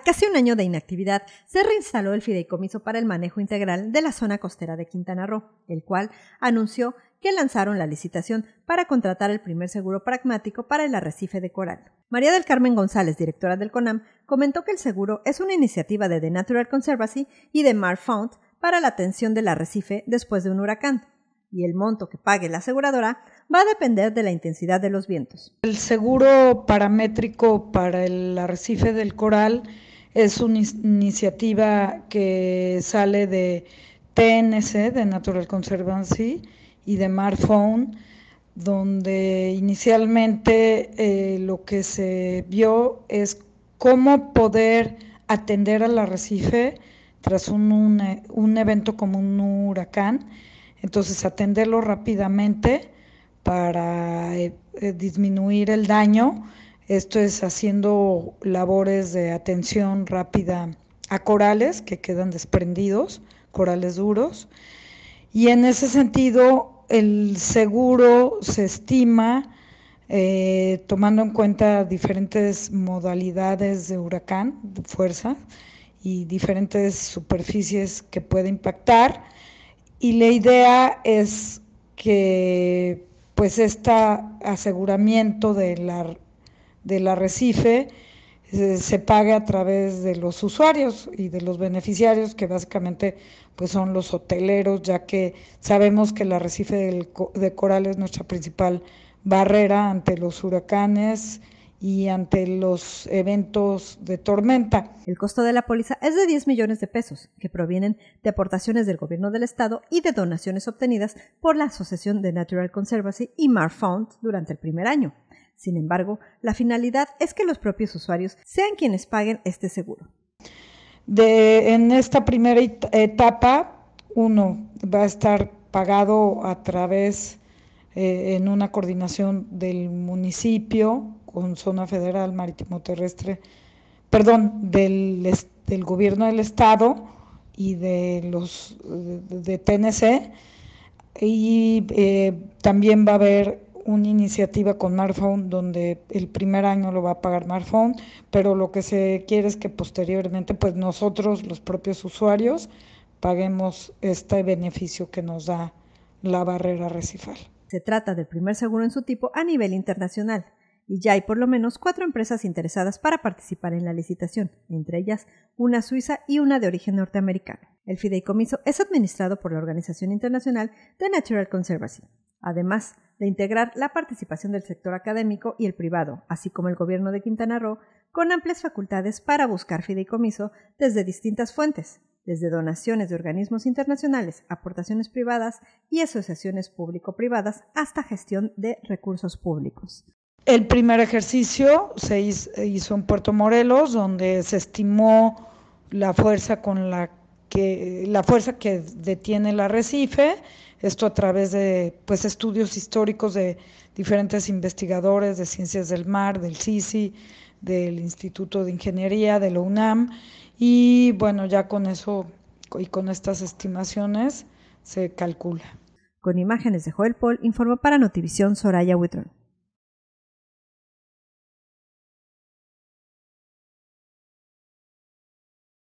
casi un año de inactividad, se reinstaló el Fideicomiso para el Manejo Integral de la Zona Costera de Quintana Roo, el cual anunció que lanzaron la licitación para contratar el primer seguro pragmático para el arrecife de coral. María del Carmen González, directora del CONAM, comentó que el seguro es una iniciativa de The Natural Conservancy y de MarFound para la atención del arrecife después de un huracán, y el monto que pague la aseguradora va a depender de la intensidad de los vientos. El seguro paramétrico para el arrecife del coral es una iniciativa que sale de TNC, de Natural Conservancy, y de Marphone, donde inicialmente eh, lo que se vio es cómo poder atender al arrecife tras un, evento como un huracán. Entonces, atenderlo rápidamente para eh, eh, disminuir el daño esto es haciendo labores de atención rápida a corales que quedan desprendidos, corales duros. Y en ese sentido, el seguro se estima eh, tomando en cuenta diferentes modalidades de huracán, fuerza y diferentes superficies que puede impactar. Y la idea es que pues este aseguramiento de la del arrecife se, paga a través de los usuarios y de los beneficiarios, que básicamente pues son los hoteleros, ya que sabemos que el arrecife de coral es nuestra principal barrera ante los huracanes y ante los eventos de tormenta. El costo de la póliza es de 10 millones de pesos, que provienen de aportaciones del gobierno del estado y de donaciones obtenidas por la Asociación de Natural Conservancy y Mar durante el primer año. Sin embargo, la finalidad es que los propios usuarios sean quienes paguen este seguro. De, en esta primera etapa, uno va a estar pagado a través eh, en una coordinación del municipio con zona federal marítimo terrestre, perdón, del, gobierno del estado y de los TNC y eh, también va a haber una iniciativa con smartphone donde el primer año lo va a pagar smartphone pero lo que se quiere es que posteriormente pues nosotros, los propios usuarios, paguemos este beneficio que nos da la barrera recifal. Se trata del primer seguro en su tipo a nivel internacional y ya hay por lo menos cuatro empresas interesadas para participar en la licitación, entre ellas una suiza y una de origen norteamericano. El fideicomiso es administrado por la Organización Internacional de Natural Conservancy. Además, de integrar la participación del sector académico y el privado, así como el gobierno de Quintana Roo, con amplias facultades para buscar fideicomiso desde distintas fuentes, desde donaciones de organismos internacionales, aportaciones privadas y asociaciones público-privadas hasta gestión de recursos públicos. El primer ejercicio se hizo en Puerto Morelos, donde se estimó la fuerza con la que la fuerza que detiene el arrecife esto a través de pues, estudios históricos de diferentes investigadores de ciencias del mar, del CICI, del Instituto de Ingeniería, de la UNAM, y bueno, ya con eso y con estas estimaciones se calcula. Con imágenes de Joel Paul, informó para Notivisión Soraya Huitrón.